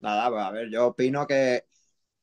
Nada, pues, a ver, yo opino que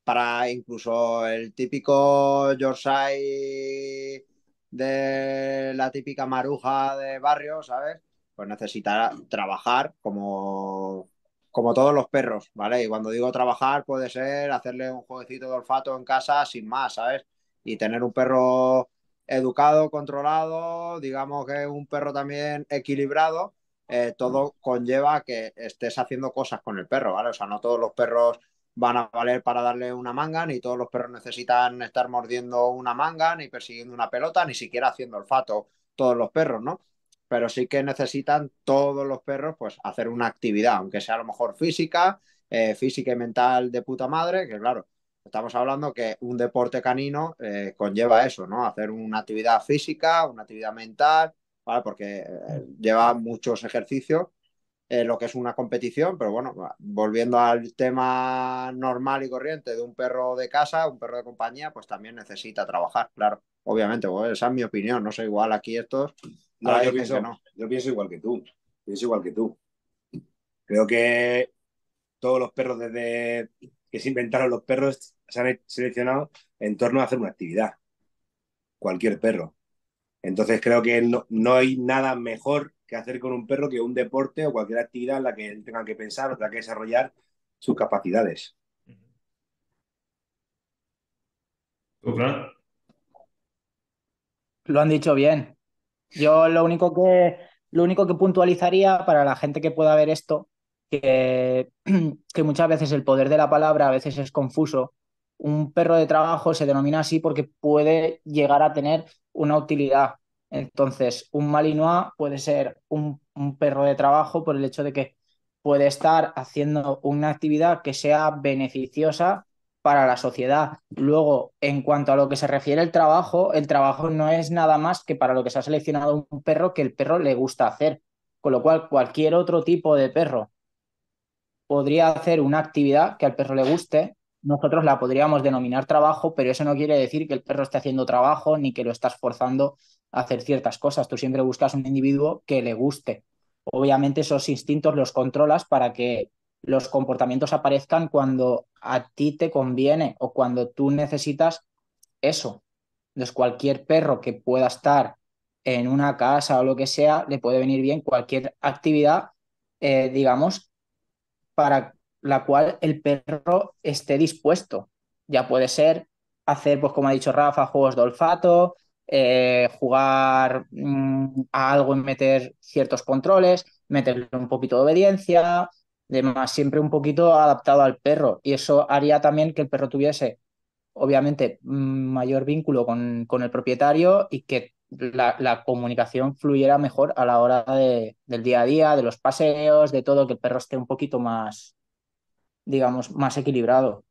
para incluso el típico Yorkshire de la típica maruja de barrio, ¿sabes? Pues necesitará trabajar como, como todos los perros, ¿vale? Y cuando digo trabajar puede ser hacerle un jueguecito de olfato en casa sin más, ¿sabes? Y tener un perro educado, controlado, digamos que un perro también equilibrado, eh, todo conlleva que estés haciendo cosas con el perro, ¿vale? O sea, no todos los perros van a valer para darle una manga, ni todos los perros necesitan estar mordiendo una manga, ni persiguiendo una pelota, ni siquiera haciendo olfato todos los perros, ¿no? Pero sí que necesitan todos los perros, pues, hacer una actividad, aunque sea a lo mejor física, eh, física y mental de puta madre, que claro, estamos hablando que un deporte canino eh, conlleva eso, ¿no? Hacer una actividad física, una actividad mental, ¿vale? porque eh, mm. lleva muchos ejercicios, eh, lo que es una competición, pero bueno, volviendo al tema normal y corriente de un perro de casa, un perro de compañía, pues también necesita trabajar, claro, obviamente, pues, esa es mi opinión, no soy igual aquí estos... No, yo, pienso, no. yo pienso igual que tú, pienso igual que tú. Creo que todos los perros desde que se inventaron los perros se han seleccionado en torno a hacer una actividad. Cualquier perro. Entonces creo que no, hay nada mejor que hacer con un perro que un deporte o cualquier actividad en la que tengan tenga que pensar o tenga que desarrollar sus capacidades. Lo han dicho bien. Yo lo único que lo único que puntualizaría para la gente que pueda ver esto, que, que muchas veces el poder de la palabra a veces es confuso un perro de trabajo se denomina así porque puede llegar a tener una utilidad. Entonces, un malinois puede ser un, un perro de trabajo por el hecho de que puede estar haciendo una actividad que sea beneficiosa para la sociedad. Luego, en cuanto a lo que se refiere al trabajo, el trabajo no es nada más que para lo que se ha seleccionado un perro que el perro le gusta hacer. Con lo cual, cualquier otro tipo de perro podría hacer una actividad que al perro le guste nosotros la podríamos denominar trabajo, pero eso no quiere decir que el perro esté haciendo trabajo ni que lo estás forzando a hacer ciertas cosas. Tú siempre buscas un individuo que le guste. Obviamente esos instintos los controlas para que los comportamientos aparezcan cuando a ti te conviene o cuando tú necesitas eso. Entonces cualquier perro que pueda estar en una casa o lo que sea, le puede venir bien cualquier actividad, eh, digamos, para la cual el perro esté dispuesto. Ya puede ser hacer, pues como ha dicho Rafa, juegos de olfato, eh, jugar mm, a algo y meter ciertos controles, meterle un poquito de obediencia, demás, siempre un poquito adaptado al perro. Y eso haría también que el perro tuviese, obviamente, mm, mayor vínculo con, con el propietario y que la, comunicación fluyera mejor a la hora del día a día, de los paseos, de todo, que el perro esté un poquito más, digamos, más equilibrado.